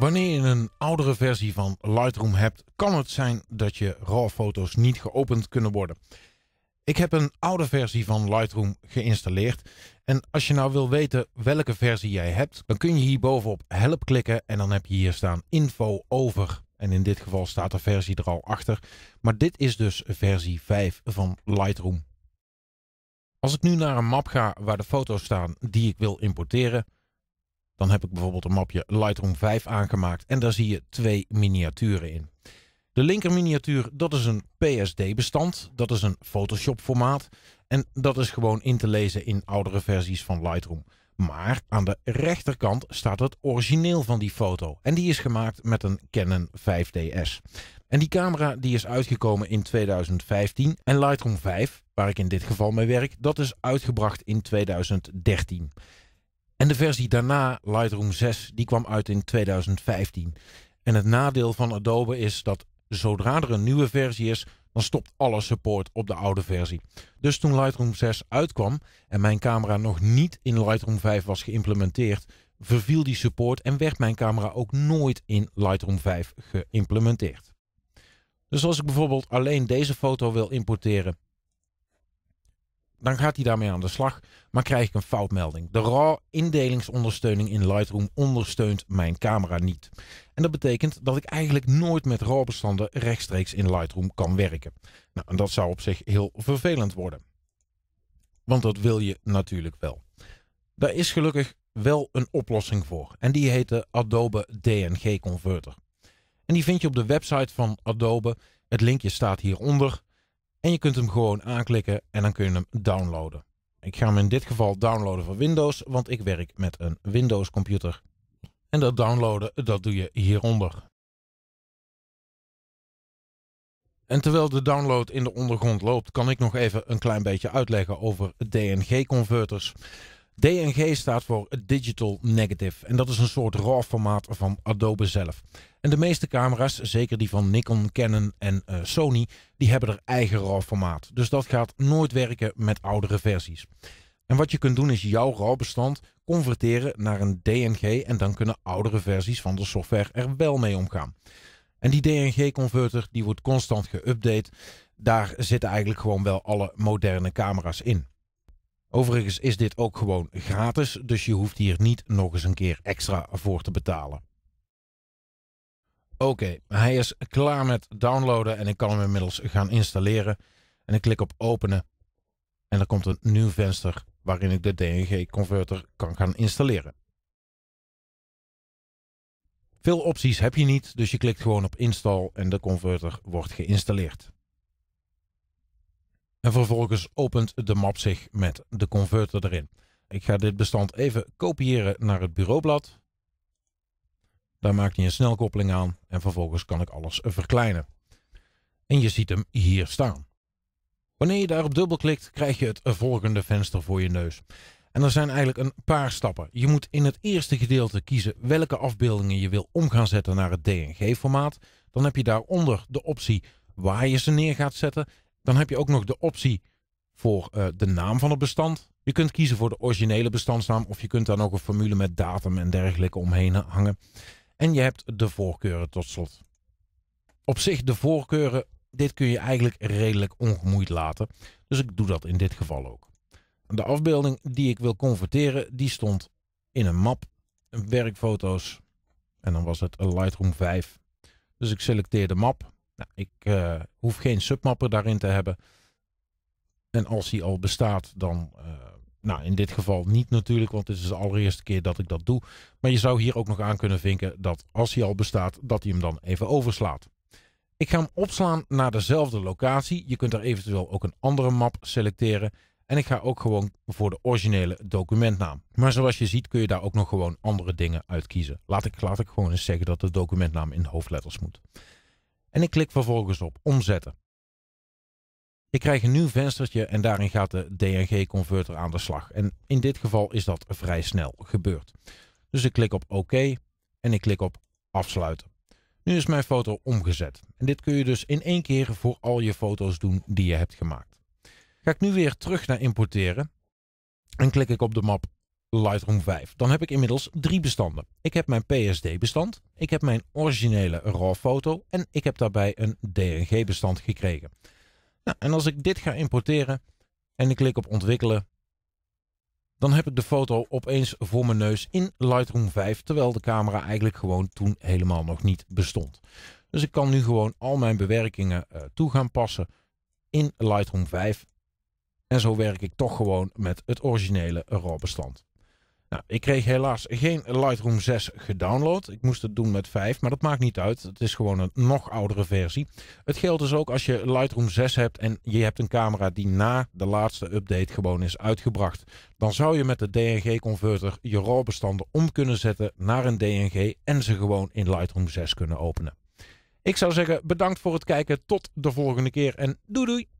Wanneer je een oudere versie van Lightroom hebt, kan het zijn dat je RAW-foto's niet geopend kunnen worden. Ik heb een oude versie van Lightroom geïnstalleerd. En als je nou wil weten welke versie jij hebt, dan kun je hierboven op help klikken en dan heb je hier staan info over. En in dit geval staat de versie er al achter. Maar dit is dus versie 5 van Lightroom. Als ik nu naar een map ga waar de foto's staan die ik wil importeren, dan heb ik bijvoorbeeld een mapje Lightroom 5 aangemaakt en daar zie je twee miniaturen in. De linker miniatuur, dat is een PSD-bestand, dat is een Photoshop-formaat en dat is gewoon in te lezen in oudere versies van Lightroom. Maar aan de rechterkant staat het origineel van die foto. En die is gemaakt met een Canon 5DS. En die camera die is uitgekomen in 2015. En Lightroom 5, waar ik in dit geval mee werk, dat is uitgebracht in 2013. En de versie daarna, Lightroom 6, die kwam uit in 2015. En het nadeel van Adobe is dat zodra er een nieuwe versie is, dan stopt alle support op de oude versie. Dus toen Lightroom 6 uitkwam en mijn camera nog niet in Lightroom 5 was geïmplementeerd, verviel die support en werd mijn camera ook nooit in Lightroom 5 geïmplementeerd. Dus als ik bijvoorbeeld alleen deze foto wil importeren dan gaat hij daarmee aan de slag, maar krijg ik een foutmelding. De RAW indelingsondersteuning in Lightroom ondersteunt mijn camera niet. En dat betekent dat ik eigenlijk nooit met RAW bestanden rechtstreeks in Lightroom kan werken. Nou, en dat zou op zich heel vervelend worden. Want dat wil je natuurlijk wel. Daar is gelukkig wel een oplossing voor. En die heet de Adobe DNG Converter. En die vind je op de website van Adobe. Het linkje staat hieronder. En je kunt hem gewoon aanklikken en dan kun je hem downloaden. Ik ga hem in dit geval downloaden voor Windows, want ik werk met een Windows computer. En dat downloaden, dat doe je hieronder. En terwijl de download in de ondergrond loopt, kan ik nog even een klein beetje uitleggen over DNG-converters. DNG staat voor Digital Negative en dat is een soort RAW formaat van Adobe zelf. En de meeste camera's, zeker die van Nikon, Canon en eh, Sony, die hebben er eigen RAW formaat. Dus dat gaat nooit werken met oudere versies. En wat je kunt doen is jouw RAW-bestand converteren naar een DNG en dan kunnen oudere versies van de software er wel mee omgaan. En die DNG-converter die wordt constant geüpdate. Daar zitten eigenlijk gewoon wel alle moderne camera's in. Overigens is dit ook gewoon gratis, dus je hoeft hier niet nog eens een keer extra voor te betalen. Oké, hij is klaar met downloaden en ik kan hem inmiddels gaan installeren. En ik klik op openen en er komt een nieuw venster waarin ik de DNG-converter kan gaan installeren. Veel opties heb je niet, dus je klikt gewoon op install en de converter wordt geïnstalleerd. En vervolgens opent de map zich met de converter erin. Ik ga dit bestand even kopiëren naar het bureaublad. Daar maakt hij een snelkoppeling aan en vervolgens kan ik alles verkleinen. En je ziet hem hier staan. Wanneer je daarop dubbelklikt krijg je het volgende venster voor je neus. En er zijn eigenlijk een paar stappen. Je moet in het eerste gedeelte kiezen welke afbeeldingen je wil om gaan zetten naar het DNG-formaat. Dan heb je daaronder de optie waar je ze neer gaat zetten dan heb je ook nog de optie voor eh, de naam van het bestand. Je kunt kiezen voor de originele bestandsnaam of je kunt daar nog een formule met datum en dergelijke omheen hangen. En je hebt de voorkeuren tot slot. Op zich de voorkeuren, dit kun je eigenlijk redelijk ongemoeid laten. Dus ik doe dat in dit geval ook. De afbeelding die ik wil converteren, die stond in een map, werkfoto's. En dan was het Lightroom 5. Dus ik selecteer de map. Nou, ik eh, hoef geen submapper daarin te hebben. En als die al bestaat, dan eh, nou, in dit geval niet natuurlijk, want dit is de allereerste keer dat ik dat doe. Maar je zou hier ook nog aan kunnen vinken dat als hij al bestaat, dat hij hem dan even overslaat. Ik ga hem opslaan naar dezelfde locatie. Je kunt er eventueel ook een andere map selecteren. En ik ga ook gewoon voor de originele documentnaam. Maar zoals je ziet kun je daar ook nog gewoon andere dingen uitkiezen. Laat ik, laat ik gewoon eens zeggen dat de documentnaam in hoofdletters moet en ik klik vervolgens op omzetten. Ik krijg een nieuw venstertje en daarin gaat de DNG-converter aan de slag. En in dit geval is dat vrij snel gebeurd. Dus ik klik op OK en ik klik op afsluiten. Nu is mijn foto omgezet. En dit kun je dus in één keer voor al je foto's doen die je hebt gemaakt. Ga ik nu weer terug naar importeren en klik ik op de map Lightroom 5. Dan heb ik inmiddels drie bestanden. Ik heb mijn PSD-bestand, ik heb mijn originele RAW-foto en ik heb daarbij een DNG-bestand gekregen. Nou, en als ik dit ga importeren en ik klik op ontwikkelen, dan heb ik de foto opeens voor mijn neus in Lightroom 5, terwijl de camera eigenlijk gewoon toen helemaal nog niet bestond. Dus ik kan nu gewoon al mijn bewerkingen uh, toe gaan passen in Lightroom 5. En zo werk ik toch gewoon met het originele RAW bestand. Nou, ik kreeg helaas geen Lightroom 6 gedownload. Ik moest het doen met 5, maar dat maakt niet uit. Het is gewoon een nog oudere versie. Het geldt dus ook als je Lightroom 6 hebt en je hebt een camera die na de laatste update gewoon is uitgebracht. Dan zou je met de DNG-converter je RAW-bestanden om kunnen zetten naar een DNG en ze gewoon in Lightroom 6 kunnen openen. Ik zou zeggen bedankt voor het kijken. Tot de volgende keer en doei doei!